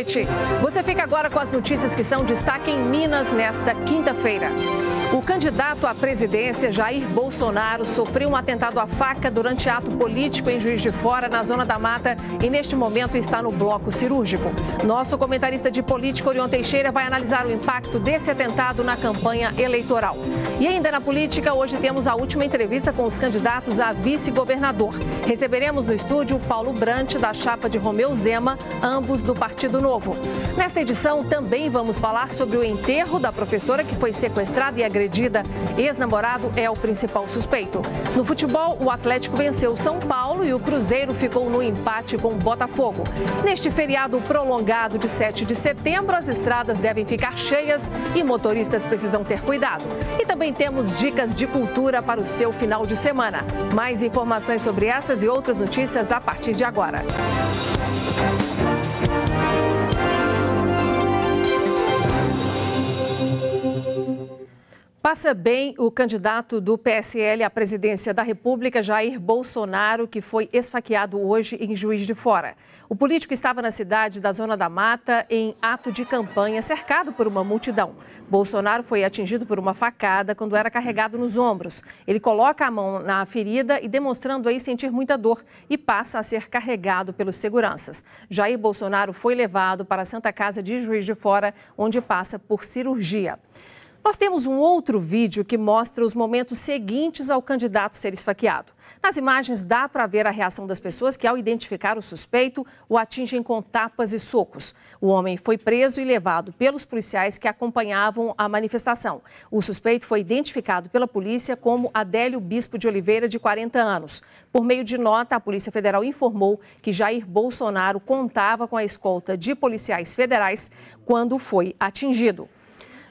noite. Você fica agora com as notícias que são destaque em Minas nesta quinta-feira. O candidato à presidência, Jair Bolsonaro, sofreu um atentado à faca durante ato político em Juiz de Fora, na Zona da Mata, e neste momento está no bloco cirúrgico. Nosso comentarista de política, Orion Teixeira, vai analisar o impacto desse atentado na campanha eleitoral. E ainda na política, hoje temos a última entrevista com os candidatos a vice-governador. Receberemos no estúdio Paulo Brant, da chapa de Romeu Zema, ambos do Partido Novo novo. Nesta edição também vamos falar sobre o enterro da professora que foi sequestrada e agredida. Ex-namorado é o principal suspeito. No futebol, o Atlético venceu São Paulo e o Cruzeiro ficou no empate com o Botafogo. Neste feriado prolongado de 7 de setembro, as estradas devem ficar cheias e motoristas precisam ter cuidado. E também temos dicas de cultura para o seu final de semana. Mais informações sobre essas e outras notícias a partir de agora. Passa bem o candidato do PSL à presidência da República, Jair Bolsonaro, que foi esfaqueado hoje em Juiz de Fora. O político estava na cidade da Zona da Mata em ato de campanha, cercado por uma multidão. Bolsonaro foi atingido por uma facada quando era carregado nos ombros. Ele coloca a mão na ferida e, demonstrando aí sentir muita dor, e passa a ser carregado pelos seguranças. Jair Bolsonaro foi levado para a Santa Casa de Juiz de Fora, onde passa por cirurgia. Nós temos um outro vídeo que mostra os momentos seguintes ao candidato ser esfaqueado. Nas imagens dá para ver a reação das pessoas que, ao identificar o suspeito, o atingem com tapas e socos. O homem foi preso e levado pelos policiais que acompanhavam a manifestação. O suspeito foi identificado pela polícia como Adélio Bispo de Oliveira, de 40 anos. Por meio de nota, a Polícia Federal informou que Jair Bolsonaro contava com a escolta de policiais federais quando foi atingido.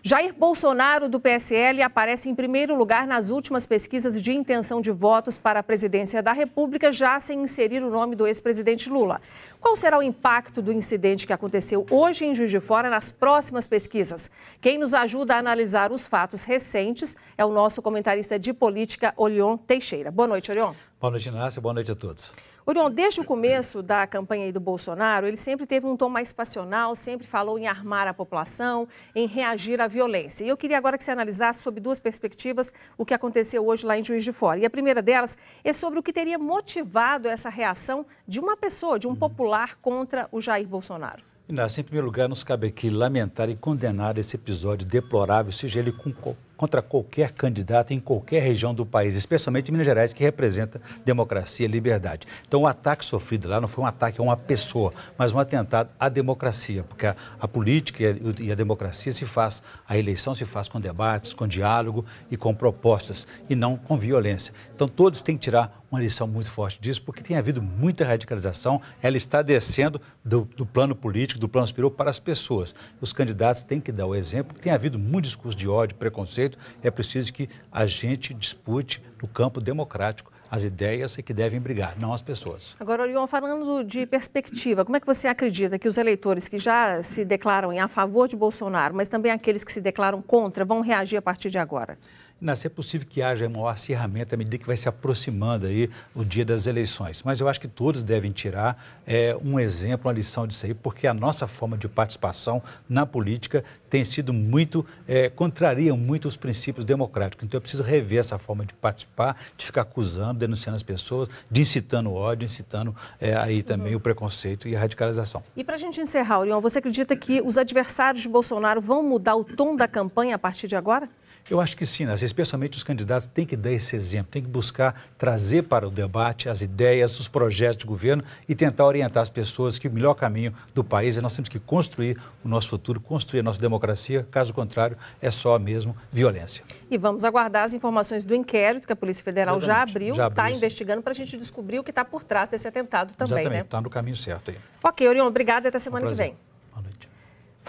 Jair Bolsonaro, do PSL, aparece em primeiro lugar nas últimas pesquisas de intenção de votos para a presidência da República, já sem inserir o nome do ex-presidente Lula. Qual será o impacto do incidente que aconteceu hoje em Juiz de Fora nas próximas pesquisas? Quem nos ajuda a analisar os fatos recentes é o nosso comentarista de política, Olion Teixeira. Boa noite, Olion. Boa noite, Inácio. Boa noite a todos. Orion, desde o começo da campanha do Bolsonaro, ele sempre teve um tom mais passional, sempre falou em armar a população, em reagir à violência. E eu queria agora que você analisasse sob duas perspectivas o que aconteceu hoje lá em Juiz de Fora. E a primeira delas é sobre o que teria motivado essa reação de uma pessoa, de um uhum. popular contra o Jair Bolsonaro. Inácio, em primeiro lugar, nos cabe aqui lamentar e condenar esse episódio deplorável, seja ele com qualquer contra qualquer candidato em qualquer região do país, especialmente em Minas Gerais, que representa democracia e liberdade. Então, o ataque sofrido lá não foi um ataque a uma pessoa, mas um atentado à democracia, porque a, a política e a, e a, democracia se faz, a eleição se faz com debates, com diálogo e com propostas, e não com violência. Então, todos têm que tirar uma lição muito forte disso, porque tem havido muita radicalização, ela está descendo do, do plano político, do plano superior para as pessoas. Os candidatos têm que dar o exemplo, tem havido muito discurso de ódio, preconceito, é preciso que a gente dispute no campo democrático as ideias que devem brigar, não as pessoas. Agora, Orion, falando de perspectiva, como é que você acredita que os eleitores que já se declaram a favor de Bolsonaro, mas também aqueles que se declaram contra, vão reagir a partir de agora? Inácio, é possível que haja maior acirramento à medida que vai se aproximando aí o dia das eleições. Mas eu acho que todos devem tirar é, um exemplo, uma lição disso aí, porque a nossa forma de participação na política tem sido muito, é, contraria muito os princípios democráticos. Então é preciso rever essa forma de participar, de ficar acusando, denunciando as pessoas, de incitando o ódio, incitando é, aí uhum. também uhum. o preconceito e a radicalização. E para a gente encerrar, Orion, você acredita que os adversários de Bolsonaro vão mudar o tom da campanha a partir de agora? Eu acho que sim, né? especialmente os candidatos têm que dar esse exemplo, têm que buscar trazer para o debate as ideias, os projetos de governo e tentar orientar as pessoas que o melhor caminho do país é nós temos que construir o nosso futuro, construir a nossa democracia, caso contrário, é só mesmo violência. E vamos aguardar as informações do inquérito que a Polícia Federal Exatamente, já tá abriu, está investigando para a gente descobrir o que está por trás desse atentado também. Né? Exatamente, está né? no caminho certo aí. Ok, Orion, obrigado e até semana um que vem.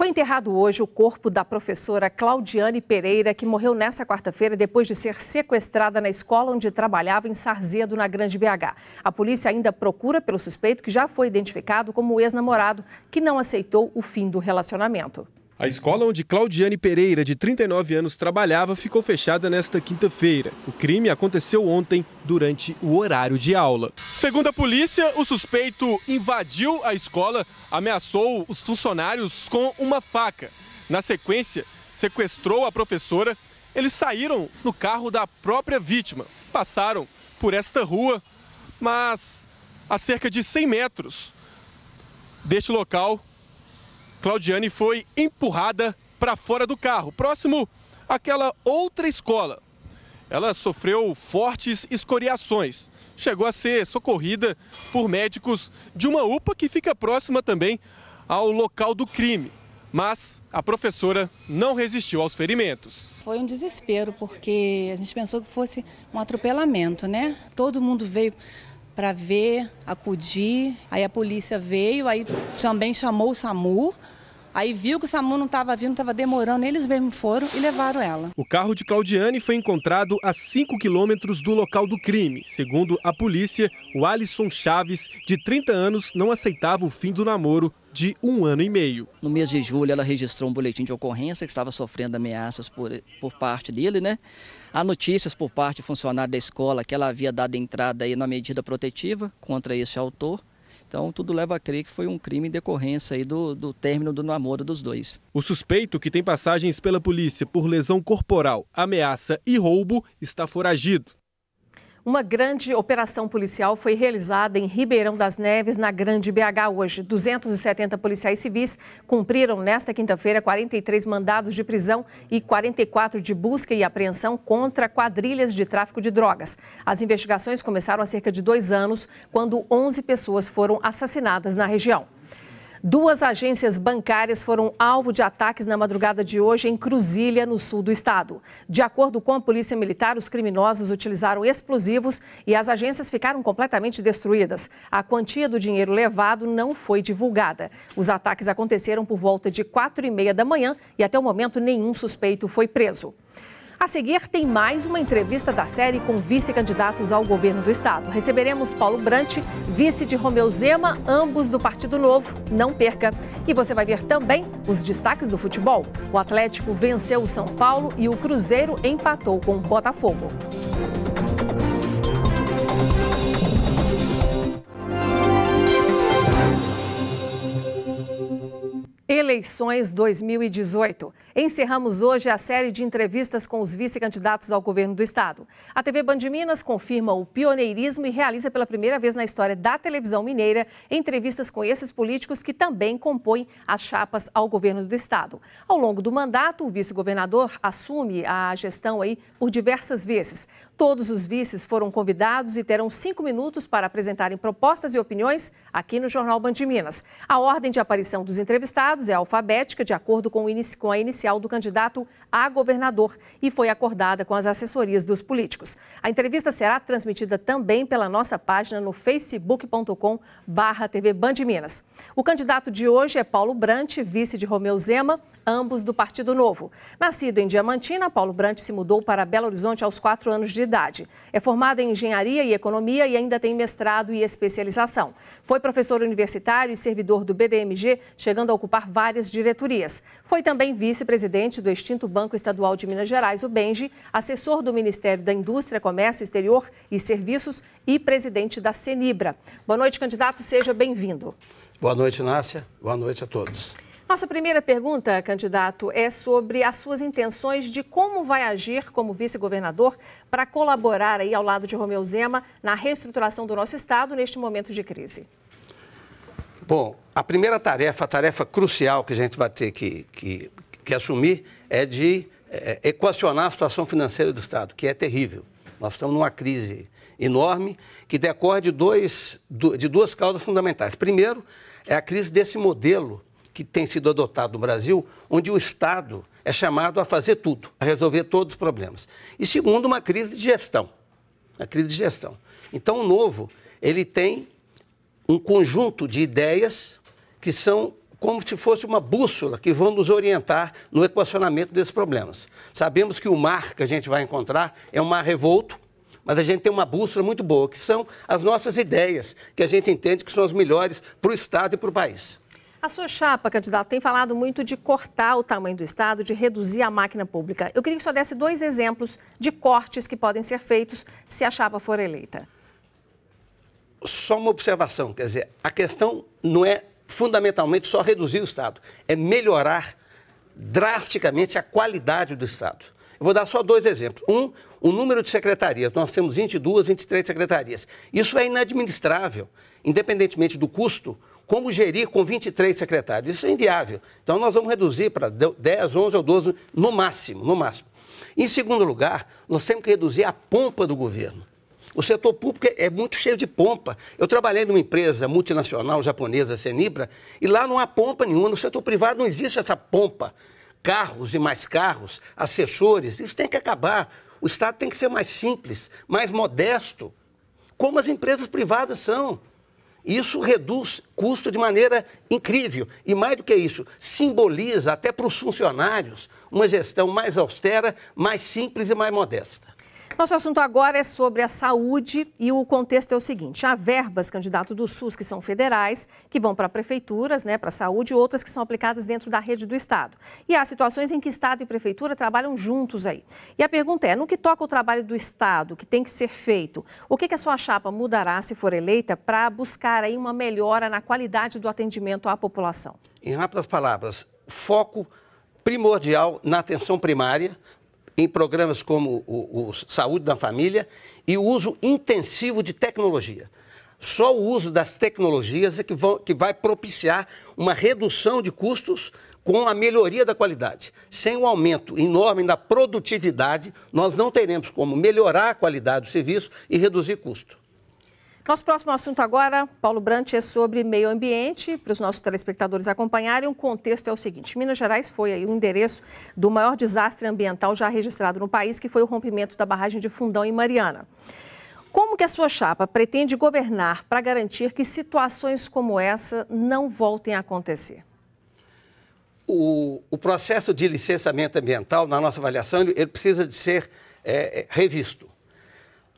Foi enterrado hoje o corpo da professora Claudiane Pereira, que morreu nesta quarta-feira depois de ser sequestrada na escola onde trabalhava em Sarzedo, na Grande BH. A polícia ainda procura pelo suspeito, que já foi identificado como o ex-namorado, que não aceitou o fim do relacionamento. A escola onde Claudiane Pereira, de 39 anos, trabalhava ficou fechada nesta quinta-feira. O crime aconteceu ontem, durante o horário de aula. Segundo a polícia, o suspeito invadiu a escola, ameaçou os funcionários com uma faca. Na sequência, sequestrou a professora. Eles saíram no carro da própria vítima, passaram por esta rua, mas a cerca de 100 metros deste local, Claudiane foi empurrada para fora do carro, próximo àquela outra escola. Ela sofreu fortes escoriações. Chegou a ser socorrida por médicos de uma UPA que fica próxima também ao local do crime. Mas a professora não resistiu aos ferimentos. Foi um desespero, porque a gente pensou que fosse um atropelamento, né? Todo mundo veio para ver, acudir. Aí a polícia veio, aí também chamou o SAMU. Aí viu que o SAMU não estava vindo, estava demorando, eles mesmo foram e levaram ela. O carro de Claudiane foi encontrado a 5 quilômetros do local do crime. Segundo a polícia, o Alisson Chaves, de 30 anos, não aceitava o fim do namoro de um ano e meio. No mês de julho, ela registrou um boletim de ocorrência que estava sofrendo ameaças por, por parte dele, né? Há notícias por parte de funcionário da escola que ela havia dado entrada aí na medida protetiva contra esse autor. Então tudo leva a crer que foi um crime em decorrência aí do, do término do namoro dos dois. O suspeito, que tem passagens pela polícia por lesão corporal, ameaça e roubo, está foragido. Uma grande operação policial foi realizada em Ribeirão das Neves, na Grande BH, hoje. 270 policiais civis cumpriram nesta quinta-feira 43 mandados de prisão e 44 de busca e apreensão contra quadrilhas de tráfico de drogas. As investigações começaram há cerca de dois anos, quando 11 pessoas foram assassinadas na região. Duas agências bancárias foram alvo de ataques na madrugada de hoje em Cruzília, no sul do estado. De acordo com a Polícia Militar, os criminosos utilizaram explosivos e as agências ficaram completamente destruídas. A quantia do dinheiro levado não foi divulgada. Os ataques aconteceram por volta de quatro e meia da manhã e até o momento nenhum suspeito foi preso. A seguir, tem mais uma entrevista da série com vice-candidatos ao governo do estado. Receberemos Paulo Brant, vice de Romeu Zema, ambos do Partido Novo. Não perca! E você vai ver também os destaques do futebol. O Atlético venceu o São Paulo e o Cruzeiro empatou com o Botafogo. Eleições 2018. Encerramos hoje a série de entrevistas com os vice-candidatos ao governo do estado. A TV Band Minas confirma o pioneirismo e realiza pela primeira vez na história da televisão mineira entrevistas com esses políticos que também compõem as chapas ao governo do estado. Ao longo do mandato, o vice-governador assume a gestão aí por diversas vezes. Todos os vices foram convidados e terão cinco minutos para apresentarem propostas e opiniões aqui no Jornal Band Minas. A ordem de aparição dos entrevistados é alfabética, de acordo com a iniciativa oficial do candidato a governador e foi acordada com as assessorias dos políticos. A entrevista será transmitida também pela nossa página no facebook.com barra TV Band Minas. O candidato de hoje é Paulo Brant, vice de Romeu Zema, ambos do Partido Novo. Nascido em Diamantina, Paulo Brant se mudou para Belo Horizonte aos quatro anos de idade. É formado em engenharia e economia e ainda tem mestrado e especialização. Foi professor universitário e servidor do BDMG, chegando a ocupar várias diretorias. Foi também vice-presidente do extinto Banco Estadual de Minas Gerais, o BENGE, assessor do Ministério da Indústria, Comércio Exterior e Serviços e presidente da CENIBRA. Boa noite, candidato. Seja bem-vindo. Boa noite, Nácia. Boa noite a todos. Nossa primeira pergunta, candidato, é sobre as suas intenções de como vai agir como vice-governador para colaborar aí ao lado de Romeu Zema na reestruturação do nosso estado neste momento de crise. Bom, a primeira tarefa, a tarefa crucial que a gente vai ter que, que, que assumir é de é, equacionar a situação financeira do Estado, que é terrível. Nós estamos numa crise enorme que decorre de, dois, de duas causas fundamentais. Primeiro, é a crise desse modelo que tem sido adotado no Brasil, onde o Estado é chamado a fazer tudo, a resolver todos os problemas. E segundo, uma crise de gestão. A crise de gestão. Então, o novo, ele tem um conjunto de ideias que são como se fosse uma bússola que vão nos orientar no equacionamento desses problemas. Sabemos que o mar que a gente vai encontrar é um mar revolto, mas a gente tem uma bússola muito boa, que são as nossas ideias, que a gente entende que são as melhores para o Estado e para o país. A sua chapa, candidato, tem falado muito de cortar o tamanho do Estado, de reduzir a máquina pública. Eu queria que só desse dois exemplos de cortes que podem ser feitos se a chapa for eleita. Só uma observação, quer dizer, a questão não é fundamentalmente só reduzir o Estado, é melhorar drasticamente a qualidade do Estado. Eu vou dar só dois exemplos. Um, o número de secretarias. Nós temos 22, 23 secretarias. Isso é inadministrável. Independentemente do custo, como gerir com 23 secretários? Isso é inviável. Então, nós vamos reduzir para 10, 11 ou 12 no máximo, no máximo. Em segundo lugar, nós temos que reduzir a pompa do governo. O setor público é, é muito cheio de pompa. Eu trabalhei numa empresa multinacional japonesa, Senibra, e lá não há pompa nenhuma. No setor privado não existe essa pompa. Carros e mais carros, assessores, isso tem que acabar. O Estado tem que ser mais simples, mais modesto, como as empresas privadas são. Isso reduz custo de maneira incrível. E mais do que isso, simboliza até para os funcionários uma gestão mais austera, mais simples e mais modesta. Nosso assunto agora é sobre a saúde e o contexto é o seguinte: há verbas, candidato do SUS, que são federais, que vão para prefeituras, né, para a saúde, e outras que são aplicadas dentro da rede do Estado. E há situações em que Estado e prefeitura trabalham juntos aí. E a pergunta é: no que toca o trabalho do Estado, que tem que ser feito, o que, que a sua chapa mudará se for eleita para buscar aí uma melhora na qualidade do atendimento à população? Em rápidas palavras, foco primordial na atenção primária, em programas como o, o Saúde da Família e o uso intensivo de tecnologia. Só o uso das tecnologias é que, vão, que vai propiciar uma redução de custos com a melhoria da qualidade. Sem o um aumento enorme da produtividade, nós não teremos como melhorar a qualidade do serviço e reduzir custo. Nosso próximo assunto agora, Paulo Brant, é sobre meio ambiente. Para os nossos telespectadores acompanharem, o contexto é o seguinte: Minas Gerais foi aí o endereço do maior desastre ambiental já registrado no país, que foi o rompimento da barragem de Fundão em Mariana. Como que a sua chapa pretende governar para garantir que situações como essa não voltem a acontecer? O, o processo de licenciamento ambiental, na nossa avaliação, ele, precisa de ser é, é revisto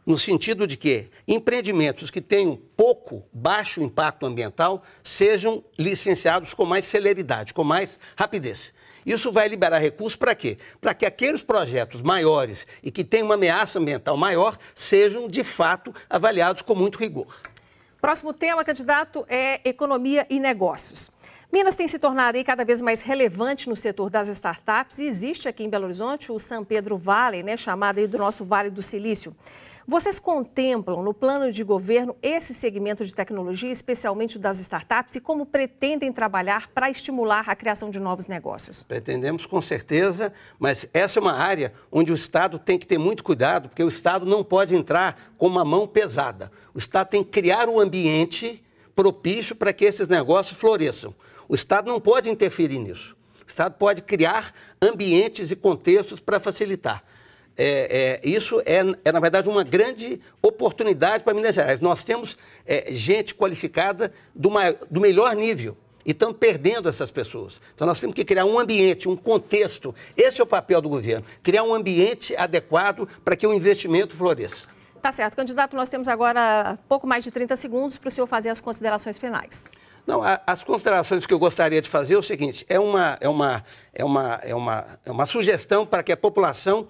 no sentido de que empreendimentos que tenham pouco, baixo impacto ambiental sejam licenciados com mais celeridade, com mais rapidez. Isso vai liberar recursos para quê? Para que aqueles projetos maiores e que têm uma ameaça ambiental maior sejam, de fato, avaliados com muito rigor. Próximo tema, candidato, é economia e negócios. Minas tem se tornado aí cada vez mais relevante no setor das startups e existe aqui em Belo Horizonte o São Pedro Vale, né, chamado aí do nosso Vale do Silício. Vocês contemplam no plano de governo esse segmento de tecnologia, especialmente das startups, e como pretendem trabalhar para estimular a criação de novos negócios? Pretendemos com certeza, mas essa é uma área onde o Estado tem que ter muito cuidado, porque o Estado não pode entrar com uma mão pesada. O Estado tem que criar um ambiente propício para que esses negócios floresçam. O Estado não pode interferir nisso. O Estado pode criar ambientes e contextos para facilitar é, é, isso é, é, na verdade, uma grande oportunidade para Minas Gerais. Nós temos é, gente qualificada do, maior, do melhor nível e estamos perdendo essas pessoas. Então nós temos que criar um ambiente, um contexto. Esse é o papel do governo, criar um ambiente adequado para que o investimento floresça. Tá certo. Candidato, nós temos agora pouco mais de 30 segundos para o senhor fazer as considerações finais. Não, a, as considerações que eu gostaria de fazer é o seguinte: é uma, é uma, é uma, é uma, é uma sugestão para que a população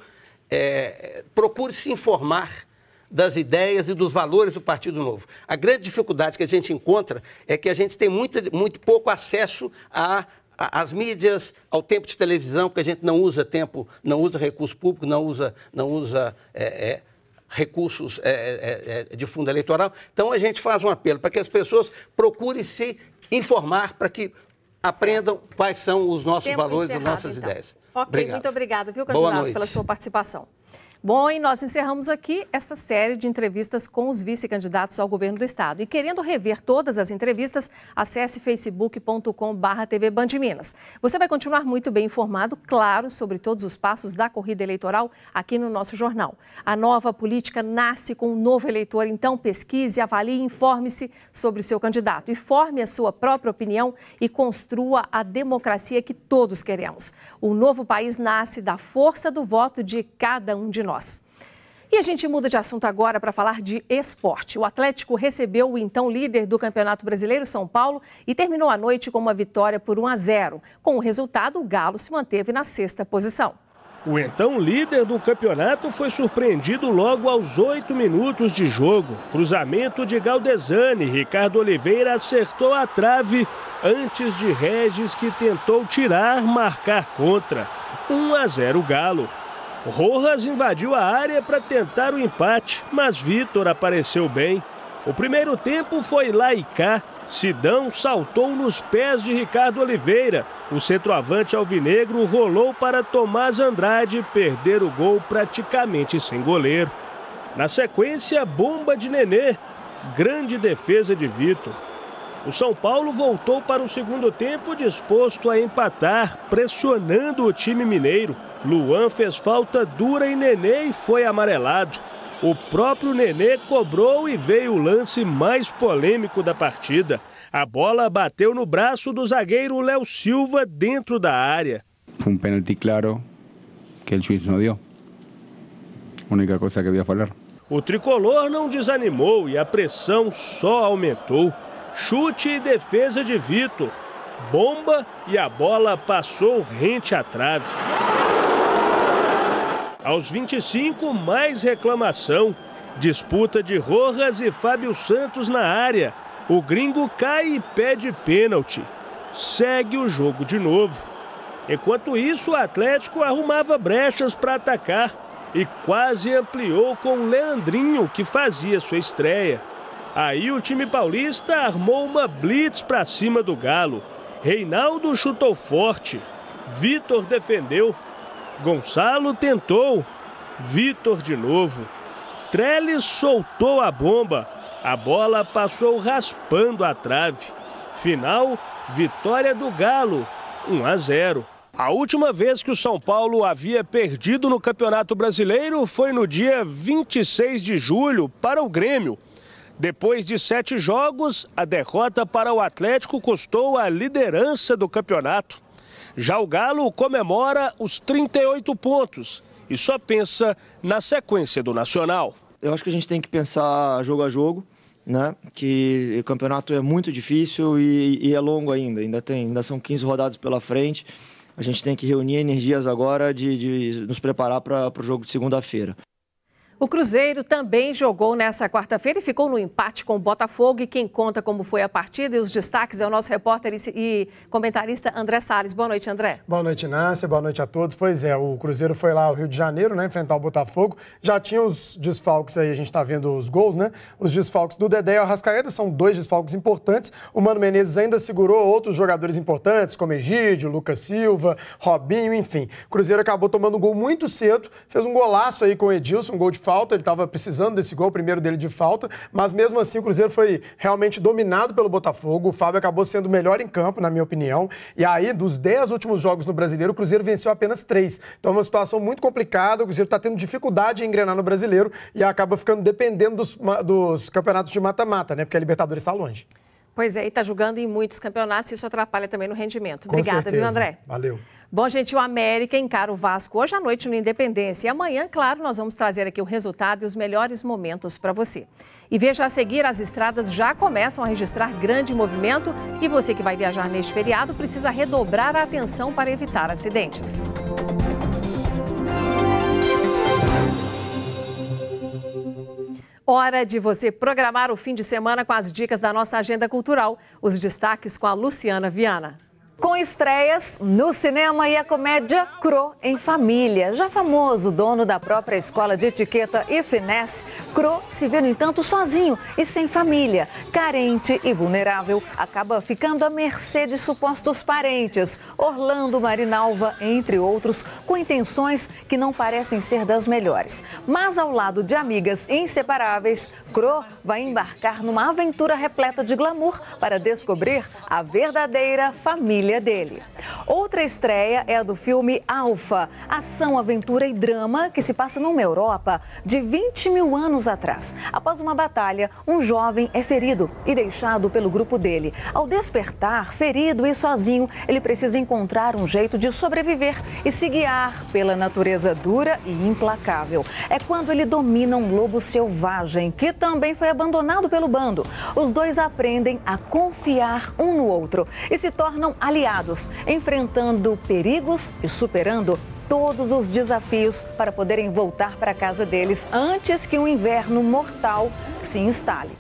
é, procure se informar das ideias e dos valores do Partido Novo. A grande dificuldade que a gente encontra é que a gente tem muito, muito pouco acesso a, às mídias, ao tempo de televisão, que a gente não usa tempo, não usa recurso público, não usa, não usa é, é, recursos é, é, é, de fundo eleitoral. Então a gente faz um apelo para que as pessoas procurem se informar para que aprendam quais são os nossos Tempo valores e nossas então. ideias. Ok, Obrigado. muito obrigada, viu, candidato, pela sua participação. Bom, e nós encerramos aqui esta série de entrevistas com os vice-candidatos ao governo do estado. E querendo rever todas as entrevistas, acesse facebook.com.br TV Band Minas. Você vai continuar muito bem informado, claro, sobre todos os passos da corrida eleitoral aqui no nosso jornal. A nova política nasce com um novo eleitor, então pesquise, avalie e informe-se sobre o seu candidato. E forme a sua própria opinião e construa a democracia que todos queremos. O novo país nasce da força do voto de cada um de nós nós. E a gente muda de assunto agora para falar de esporte. O Atlético recebeu o então líder do Campeonato Brasileiro, São Paulo, e terminou a noite com uma vitória por 1 a 0. Com o resultado, o Galo se manteve na sexta posição. O então líder do campeonato foi surpreendido logo aos oito minutos de jogo. Cruzamento de Galdesani, Ricardo Oliveira acertou a trave antes de Regis, que tentou tirar, marcar contra. 1 a 0 Galo. Rojas invadiu a área para tentar o empate, mas Vitor apareceu bem. O primeiro tempo foi lá e cá. Sidão saltou nos pés de Ricardo Oliveira. O centroavante alvinegro rolou para Tomás Andrade perder o gol praticamente sem goleiro. Na sequência, bomba de Nenê. Grande defesa de Vitor. O São Paulo voltou para o segundo tempo disposto a empatar, pressionando o time mineiro. Luan fez falta dura em Nenê e foi amarelado. O próprio Nenê cobrou e veio o lance mais polêmico da partida. A bola bateu no braço do zagueiro Léo Silva dentro da área. Foi um pênalti claro que o juiz não deu. A única coisa que eu ia falar. O tricolor não desanimou e a pressão só aumentou. Chute e defesa de Vitor. Bomba e a bola passou rente à trave. Aos 25, mais reclamação. Disputa de Rojas e Fábio Santos na área. O gringo cai e pede pênalti. Segue o jogo de novo. Enquanto isso, o Atlético arrumava brechas para atacar e quase ampliou com Leandrinho, que fazia sua estreia. Aí o time paulista armou uma blitz para cima do Galo. Reinaldo chutou forte. Vitor defendeu. Gonçalo tentou. Vitor de novo. Trellis soltou a bomba. A bola passou raspando a trave. Final, vitória do Galo, 1 a 0. A última vez que o São Paulo havia perdido no Campeonato Brasileiro foi no dia 26 de julho para o Grêmio. Depois de sete jogos, a derrota para o Atlético custou a liderança do campeonato. Já o Galo comemora os 38 pontos e só pensa na sequência do Nacional. Eu acho que a gente tem que pensar jogo a jogo, né? Que o campeonato é muito difícil e, e é longo ainda. Ainda tem, ainda são 15 rodadas pela frente. A gente tem que reunir energias agora de, de nos preparar para o jogo de segunda-feira. O Cruzeiro também jogou nessa quarta-feira e ficou no empate com o Botafogo. E quem conta como foi a partida e os destaques é o nosso repórter e comentarista André Salles. Boa noite, André. Boa noite, Nácia. Boa noite a todos. Pois é, o Cruzeiro foi lá ao Rio de Janeiro, né, enfrentar o Botafogo. Já tinha os desfalques aí, a gente está vendo os gols, né? Os desfalques do Dedé e o Arrascaeta são dois desfalques importantes. O Mano Menezes ainda segurou outros jogadores importantes, como Egídio, Lucas Silva, Robinho, enfim. O Cruzeiro acabou tomando um gol muito cedo, fez um golaço aí com o Edilson, um gol de falta falta, ele estava precisando desse gol, o primeiro dele de falta, mas mesmo assim o Cruzeiro foi realmente dominado pelo Botafogo. O Fábio acabou sendo o melhor em campo, na minha opinião. E aí, dos 10 últimos jogos no Brasileiro, o Cruzeiro venceu apenas três Então é uma situação muito complicada, o Cruzeiro está tendo dificuldade em engrenar no Brasileiro e acaba ficando dependendo dos, dos campeonatos de mata-mata, né? Porque a Libertadores está longe. Pois é, e está jogando em muitos campeonatos e isso atrapalha também no rendimento. Obrigada, viu, André? Valeu. Bom, gente, o América encara o Vasco hoje à noite no Independência. E amanhã, claro, nós vamos trazer aqui o resultado e os melhores momentos para você. E veja a seguir, as estradas já começam a registrar grande movimento e você que vai viajar neste feriado precisa redobrar a atenção para evitar acidentes. Hora de você programar o fim de semana com as dicas da nossa agenda cultural. Os destaques com a Luciana Viana. Com estreias no cinema e a comédia Cro em Família. Já famoso, dono da própria escola de etiqueta e finesse, Cro se vê, no entanto, sozinho e sem família. Carente e vulnerável, acaba ficando à mercê de supostos parentes, Orlando Marinalva, entre outros, com intenções que não parecem ser das melhores. Mas ao lado de amigas inseparáveis, Cro vai embarcar numa aventura repleta de glamour para descobrir a verdadeira família dele. Outra estreia é a do filme Alfa, ação, aventura e drama que se passa numa Europa de 20 mil anos atrás. Após uma batalha, um jovem é ferido e deixado pelo grupo dele. Ao despertar, ferido e sozinho, ele precisa encontrar um jeito de sobreviver e se guiar pela natureza dura e implacável. É quando ele domina um lobo selvagem, que também foi abandonado pelo bando. Os dois aprendem a confiar um no outro e se tornam aliados aliados, enfrentando perigos e superando todos os desafios para poderem voltar para a casa deles antes que um inverno mortal se instale.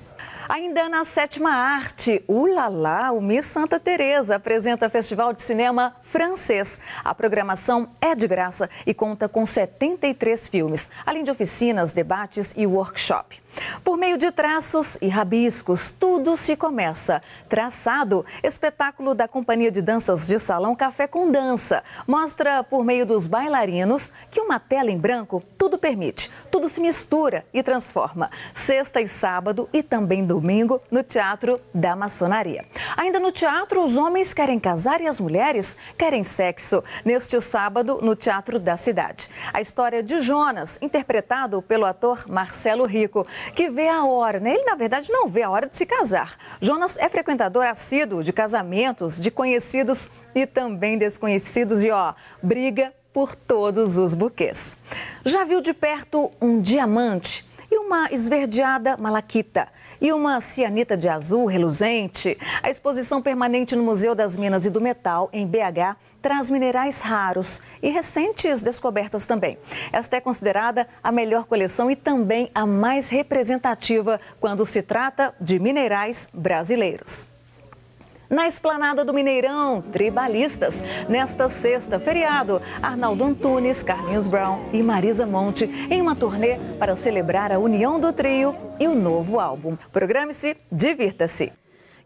Ainda na sétima arte, o Lala, o Miss Santa Teresa apresenta o Festival de Cinema francês. A programação é de graça e conta com 73 filmes, além de oficinas, debates e workshop. Por meio de traços e rabiscos, tudo se começa. Traçado, espetáculo da Companhia de Danças de Salão Café com Dança, mostra por meio dos bailarinos que uma tela em branco tudo permite, tudo se mistura e transforma. Sexta e sábado e também domingo no Teatro da Maçonaria. Ainda no teatro, os homens querem casar e as mulheres querem sexo neste sábado no Teatro da Cidade. A história de Jonas, interpretado pelo ator Marcelo Rico, que vê a hora, né? Ele, na verdade, não vê a hora de se casar. Jonas é frequentador assíduo de casamentos de conhecidos e também desconhecidos e, ó, briga por todos os buquês. Já viu de perto um diamante e uma esverdeada malaquita e uma cianita de azul reluzente. A exposição permanente no Museu das Minas e do Metal, em BH, traz minerais raros e recentes descobertas também. Esta é considerada a melhor coleção e também a mais representativa quando se trata de minerais brasileiros na esplanada do Mineirão, tribalistas. Nesta sexta, feriado, Arnaldo Antunes, Carlinhos Brown e Marisa Monte em uma turnê para celebrar a união do trio e o novo álbum. Programe-se, divirta-se.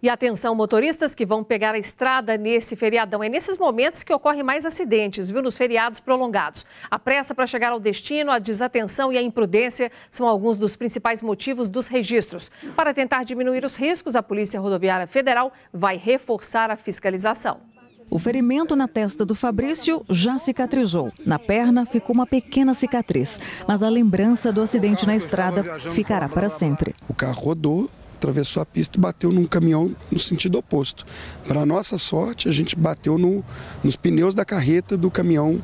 E atenção, motoristas que vão pegar a estrada nesse feriadão. É nesses momentos que ocorrem mais acidentes, viu? Nos feriados prolongados. A pressa para chegar ao destino, a desatenção e a imprudência são alguns dos principais motivos dos registros. Para tentar diminuir os riscos, a Polícia Rodoviária Federal vai reforçar a fiscalização. O ferimento na testa do Fabrício já cicatrizou. Na perna ficou uma pequena cicatriz, mas a lembrança do acidente na estrada ficará para sempre. O carro rodou, atravessou a pista e bateu num caminhão no sentido oposto. Para nossa sorte, a gente bateu no, nos pneus da carreta do caminhão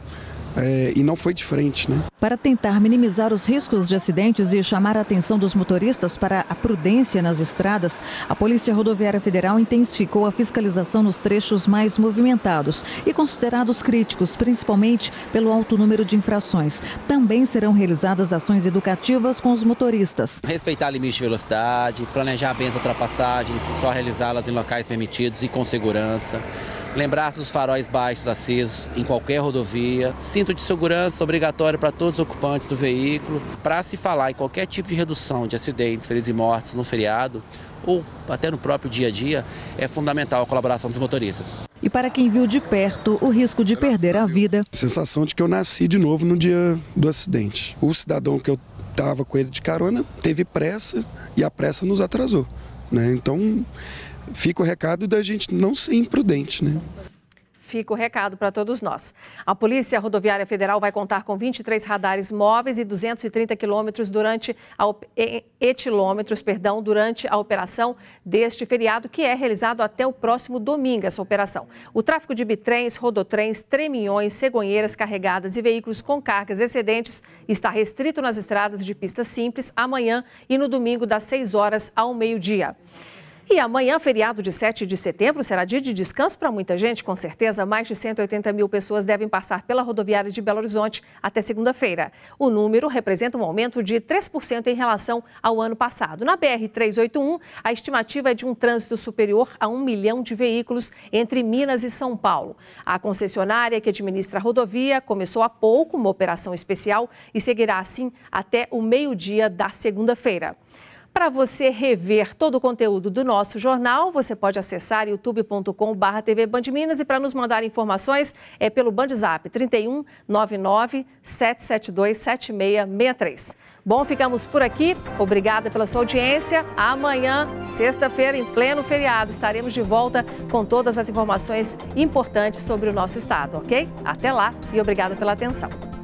é, e não foi frente, Né? Para tentar minimizar os riscos de acidentes e chamar a atenção dos motoristas para a prudência nas estradas, a Polícia Rodoviária Federal intensificou a fiscalização nos trechos mais movimentados e considerados críticos, principalmente pelo alto número de infrações. Também serão realizadas ações educativas com os motoristas. Respeitar limites de velocidade, planejar bem as ultrapassagens, só realizá-las em locais permitidos e com segurança lembrar-se dos faróis baixos acesos em qualquer rodovia, cinto de segurança obrigatório para todos os ocupantes do veículo. Para se falar em qualquer tipo de redução de acidentes, feridos e mortes no feriado, ou até no próprio dia a dia, é fundamental a colaboração dos motoristas. E para quem viu de perto o risco de perder a vida. Sensação de que eu nasci de novo no dia do acidente. O cidadão que eu estava com ele de carona teve pressa e a pressa nos atrasou. Né? Então, fica o recado da gente não ser imprudente, né? Fica o recado para todos nós. A Polícia Rodoviária Federal vai contar com 23 radares móveis e 230 quilômetros durante a, etilômetros, perdão, durante a operação deste feriado, que é realizado até o próximo domingo, essa operação. O tráfego de bitrens, rodotrens, treminhões, cegonheiras carregadas e veículos com cargas excedentes está restrito nas estradas de pista simples amanhã e no domingo das 6 horas ao meio-dia. E amanhã, feriado de 7 de setembro, será dia de descanso para muita gente, com certeza. Mais de 180 mil pessoas devem passar pela rodoviária de Belo Horizonte até segunda-feira. O número representa um aumento de 3% em relação ao ano passado. Na BR-381, a estimativa é de um trânsito superior a um milhão de veículos entre Minas e São Paulo. A concessionária que administra a rodovia começou há pouco uma operação especial e seguirá assim até o meio-dia da segunda-feira. Para você rever todo o conteúdo do nosso jornal, você pode acessar youtube.com.br TV Band Minas e para nos mandar informações é pelo Bandzap 31 99 772 7663. Bom, ficamos por aqui. Obrigada pela sua audiência. Amanhã, sexta-feira, em pleno feriado, estaremos de volta com todas as informações importantes sobre o nosso estado, ok? Até lá e obrigada pela atenção.